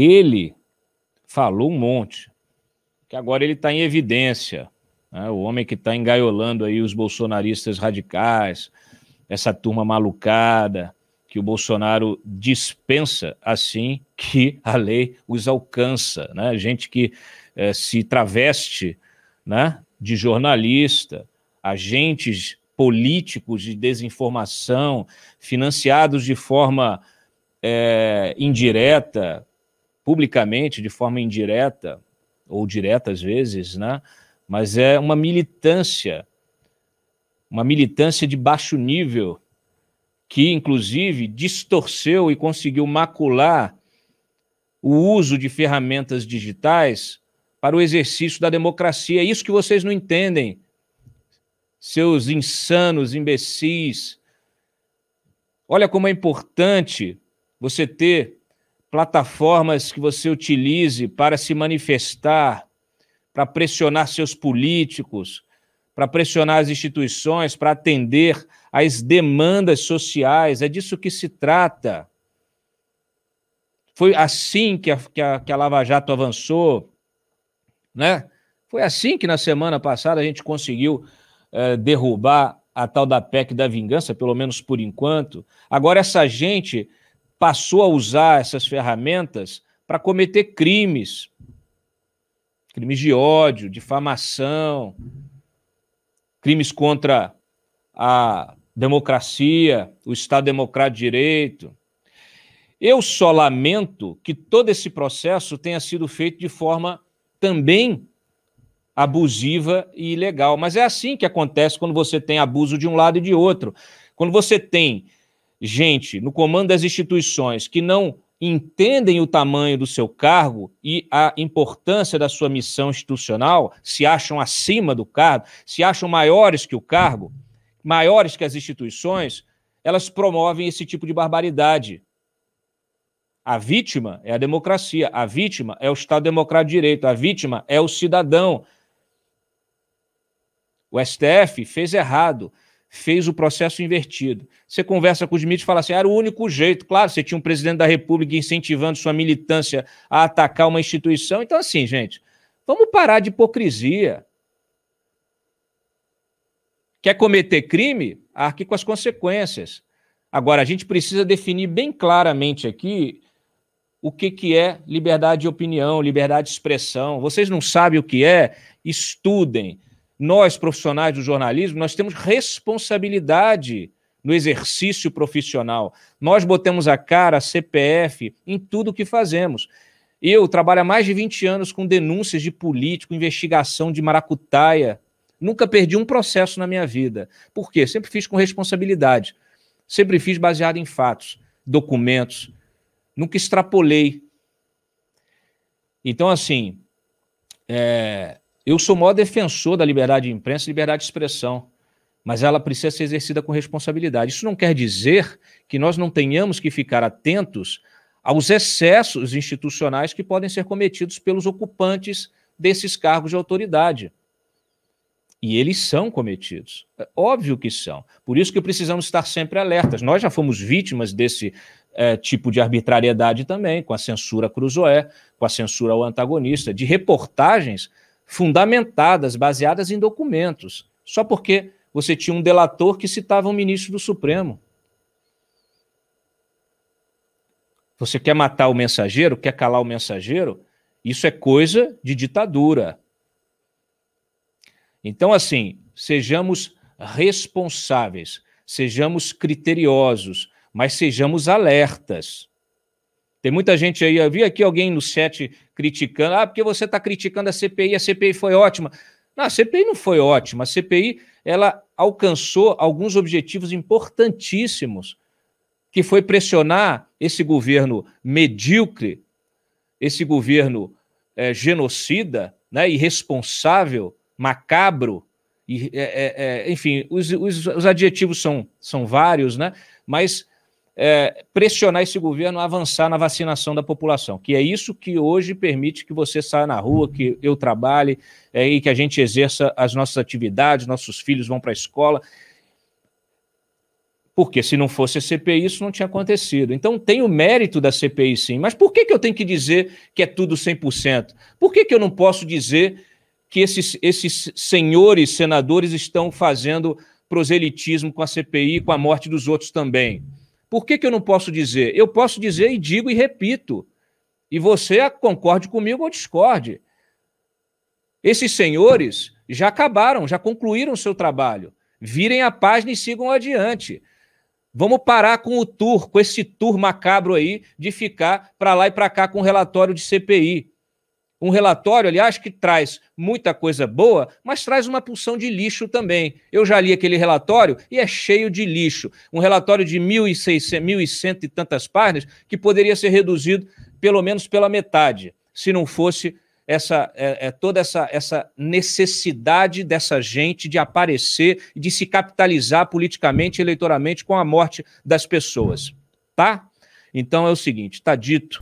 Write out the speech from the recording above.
Ele falou um monte, que agora ele está em evidência. Né? O homem que está engaiolando aí os bolsonaristas radicais, essa turma malucada, que o Bolsonaro dispensa assim que a lei os alcança. Né? Gente que eh, se traveste né? de jornalista, agentes políticos de desinformação, financiados de forma é, indireta, publicamente, de forma indireta, ou direta às vezes, né? mas é uma militância, uma militância de baixo nível, que inclusive distorceu e conseguiu macular o uso de ferramentas digitais para o exercício da democracia. É isso que vocês não entendem, seus insanos imbecis. Olha como é importante você ter plataformas que você utilize para se manifestar, para pressionar seus políticos, para pressionar as instituições, para atender às demandas sociais. É disso que se trata. Foi assim que a, que a, que a Lava Jato avançou, né? Foi assim que na semana passada a gente conseguiu eh, derrubar a tal da PEC da vingança, pelo menos por enquanto. Agora, essa gente passou a usar essas ferramentas para cometer crimes, crimes de ódio, difamação, crimes contra a democracia, o Estado Democrático de Direito. Eu só lamento que todo esse processo tenha sido feito de forma também abusiva e ilegal. Mas é assim que acontece quando você tem abuso de um lado e de outro. Quando você tem gente no comando das instituições que não entendem o tamanho do seu cargo e a importância da sua missão institucional, se acham acima do cargo, se acham maiores que o cargo, maiores que as instituições, elas promovem esse tipo de barbaridade. A vítima é a democracia, a vítima é o Estado Democrático de Direito, a vítima é o cidadão. O STF fez errado fez o processo invertido. Você conversa com os mídias e fala assim: ah, era o único jeito. Claro, você tinha um presidente da República incentivando sua militância a atacar uma instituição. Então, assim, gente, vamos parar de hipocrisia. Quer cometer crime? Arque com as consequências. Agora, a gente precisa definir bem claramente aqui o que, que é liberdade de opinião, liberdade de expressão. Vocês não sabem o que é? Estudem nós, profissionais do jornalismo, nós temos responsabilidade no exercício profissional. Nós botamos a cara, a CPF, em tudo que fazemos. Eu trabalho há mais de 20 anos com denúncias de político, investigação de maracutaia. Nunca perdi um processo na minha vida. Por quê? Sempre fiz com responsabilidade. Sempre fiz baseado em fatos, documentos. Nunca extrapolei. Então, assim, é, eu sou o maior defensor da liberdade de imprensa e liberdade de expressão, mas ela precisa ser exercida com responsabilidade. Isso não quer dizer que nós não tenhamos que ficar atentos aos excessos institucionais que podem ser cometidos pelos ocupantes desses cargos de autoridade. E eles são cometidos. É óbvio que são. Por isso que precisamos estar sempre alertas. Nós já fomos vítimas desse é, tipo de arbitrariedade também, com a censura cruzoé, com a censura ao antagonista, de reportagens fundamentadas, baseadas em documentos, só porque você tinha um delator que citava um ministro do Supremo. Você quer matar o mensageiro, quer calar o mensageiro? Isso é coisa de ditadura. Então, assim, sejamos responsáveis, sejamos criteriosos, mas sejamos alertas. Tem muita gente aí, eu vi aqui alguém no chat criticando, ah, porque você está criticando a CPI, a CPI foi ótima. Não, a CPI não foi ótima, a CPI ela alcançou alguns objetivos importantíssimos, que foi pressionar esse governo medíocre, esse governo é, genocida, né, irresponsável, macabro, e, é, é, é enfim, os, os, os adjetivos são, são vários, né, mas é, pressionar esse governo a avançar na vacinação da população, que é isso que hoje permite que você saia na rua, que eu trabalhe é, e que a gente exerça as nossas atividades, nossos filhos vão para a escola. Porque se não fosse a CPI, isso não tinha acontecido. Então tem o mérito da CPI, sim. Mas por que, que eu tenho que dizer que é tudo 100%? Por que, que eu não posso dizer que esses, esses senhores senadores estão fazendo proselitismo com a CPI e com a morte dos outros também? Por que, que eu não posso dizer? Eu posso dizer e digo e repito. E você concorde comigo ou discorde. Esses senhores já acabaram, já concluíram o seu trabalho. Virem a página e sigam adiante. Vamos parar com o tour, com esse tour macabro aí de ficar para lá e para cá com relatório de CPI. Um relatório, aliás, que traz muita coisa boa, mas traz uma pulsão de lixo também. Eu já li aquele relatório e é cheio de lixo. Um relatório de 1.600, 1.100 e tantas páginas que poderia ser reduzido pelo menos pela metade, se não fosse essa é, é, toda essa, essa necessidade dessa gente de aparecer e de se capitalizar politicamente e eleitoralmente com a morte das pessoas, tá? Então é o seguinte, tá dito.